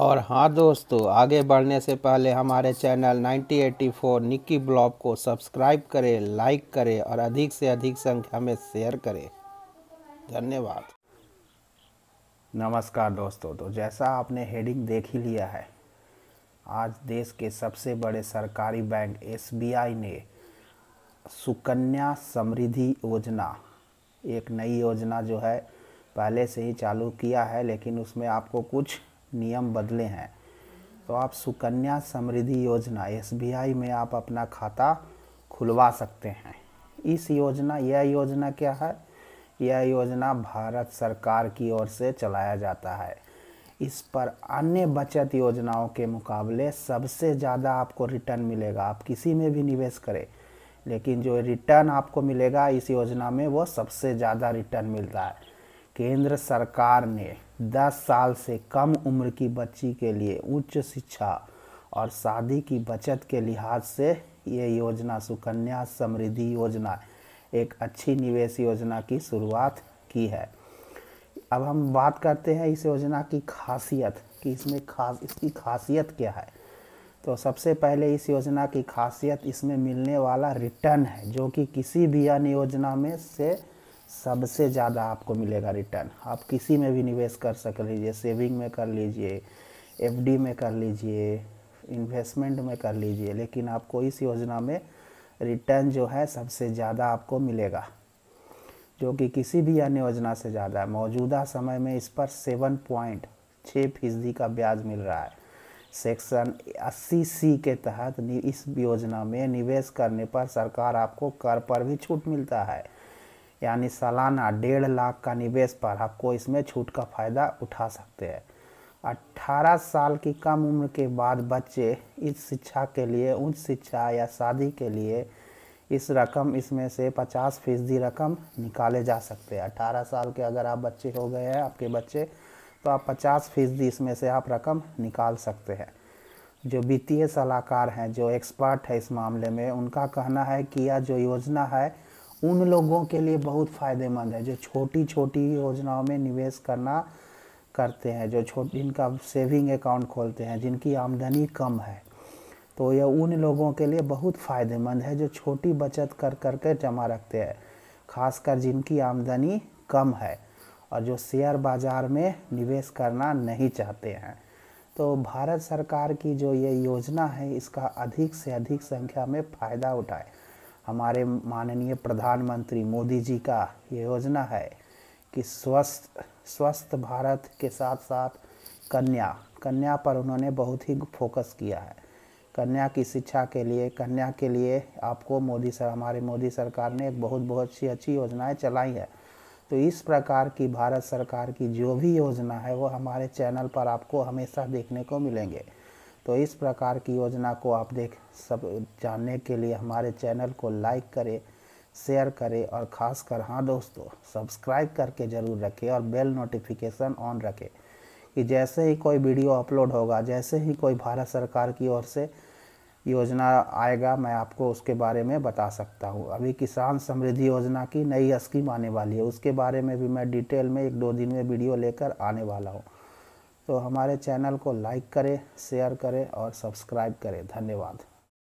और हाँ दोस्तों आगे बढ़ने से पहले हमारे चैनल 9084 निक्की ब्लॉग को सब्सक्राइब करें लाइक करें और अधिक से अधिक संख्या में शेयर करें धन्यवाद नमस्कार दोस्तों तो जैसा आपने हेडिंग देख ही लिया है आज देश के सबसे बड़े सरकारी बैंक एसबीआई ने सुकन्या समृद्धि योजना एक नई योजना जो है पहले से ही चालू किया है लेकिन उसमें आपको कुछ नियम बदले हैं तो आप सुकन्या समृद्धि योजना एस में आप अपना खाता खुलवा सकते हैं इस योजना यह योजना क्या है यह योजना भारत सरकार की ओर से चलाया जाता है इस पर अन्य बचत योजनाओं के मुकाबले सबसे ज़्यादा आपको रिटर्न मिलेगा आप किसी में भी निवेश करें लेकिन जो रिटर्न आपको मिलेगा इस योजना में वो सबसे ज़्यादा रिटर्न मिलता है केंद्र सरकार ने 10 साल से कम उम्र की बच्ची के लिए उच्च शिक्षा और शादी की बचत के लिहाज से ये योजना सुकन्या समृद्धि योजना एक अच्छी निवेश योजना की शुरुआत की है अब हम बात करते हैं इस योजना की खासियत कि इसमें खास इसकी खासियत क्या है तो सबसे पहले इस योजना की खासियत इसमें मिलने वाला रिटर्न है जो कि किसी भी अन्य योजना में से सबसे ज़्यादा आपको मिलेगा रिटर्न आप किसी में भी निवेश कर सक लीजिए सेविंग में कर लीजिए एफडी में कर लीजिए इन्वेस्टमेंट में कर लीजिए लेकिन आपको इस योजना में रिटर्न जो है सबसे ज़्यादा आपको मिलेगा जो कि किसी भी अन्य योजना से ज़्यादा है मौजूदा समय में इस पर सेवन पॉइंट छः फीसदी का ब्याज मिल रहा है सेक्शन अस्सी सी के तहत इस योजना में निवेश करने पर सरकार आपको कर पर भी छूट मिलता है यानी सालाना डेढ़ लाख का निवेश पर आपको इसमें छूट का फ़ायदा उठा सकते हैं 18 साल की कम उम्र के बाद बच्चे इस शिक्षा के लिए उच्च शिक्षा या शादी के लिए इस रकम इसमें से 50 फीसदी रकम निकाले जा सकते हैं 18 साल के अगर आप बच्चे हो गए हैं आपके बच्चे तो आप 50 फीसदी इसमें से आप रकम निकाल सकते हैं जो वित्तीय सलाहकार हैं जो एक्सपर्ट है इस मामले में उनका कहना है कि यह जो योजना है उन लोगों के लिए बहुत फ़ायदेमंद है जो छोटी छोटी योजनाओं में निवेश करना करते हैं जो छोटी जिनका सेविंग अकाउंट खोलते हैं जिनकी आमदनी कम है तो यह उन लोगों के लिए बहुत फ़ायदेमंद है जो छोटी बचत कर कर के जमा रखते हैं खासकर जिनकी आमदनी कम है और जो शेयर बाज़ार में निवेश करना नहीं चाहते हैं तो भारत सरकार की जो ये योजना है इसका अधिक से अधिक संख्या में फ़ायदा उठाए हमारे माननीय प्रधानमंत्री मोदी जी का ये योजना है कि स्वस्थ स्वस्थ भारत के साथ साथ कन्या कन्या पर उन्होंने बहुत ही फोकस किया है कन्या की शिक्षा के लिए कन्या के लिए आपको मोदी सर हमारे मोदी सरकार ने एक बहुत बहुत सी अच्छी योजनाएं चलाई है तो इस प्रकार की भारत सरकार की जो भी योजना है वो हमारे चैनल पर आपको हमेशा देखने को मिलेंगे तो इस प्रकार की योजना को आप देख सब जानने के लिए हमारे चैनल को लाइक करें शेयर करें और ख़ासकर हाँ दोस्तों सब्सक्राइब करके ज़रूर रखें और बेल नोटिफिकेशन ऑन रखें कि जैसे ही कोई वीडियो अपलोड होगा जैसे ही कोई भारत सरकार की ओर से योजना आएगा मैं आपको उसके बारे में बता सकता हूँ अभी किसान समृद्धि योजना की नई स्कीम आने वाली है उसके बारे में भी मैं डिटेल में एक दो दिन में वीडियो लेकर आने वाला हूँ तो हमारे चैनल को लाइक करें शेयर करें और सब्सक्राइब करें धन्यवाद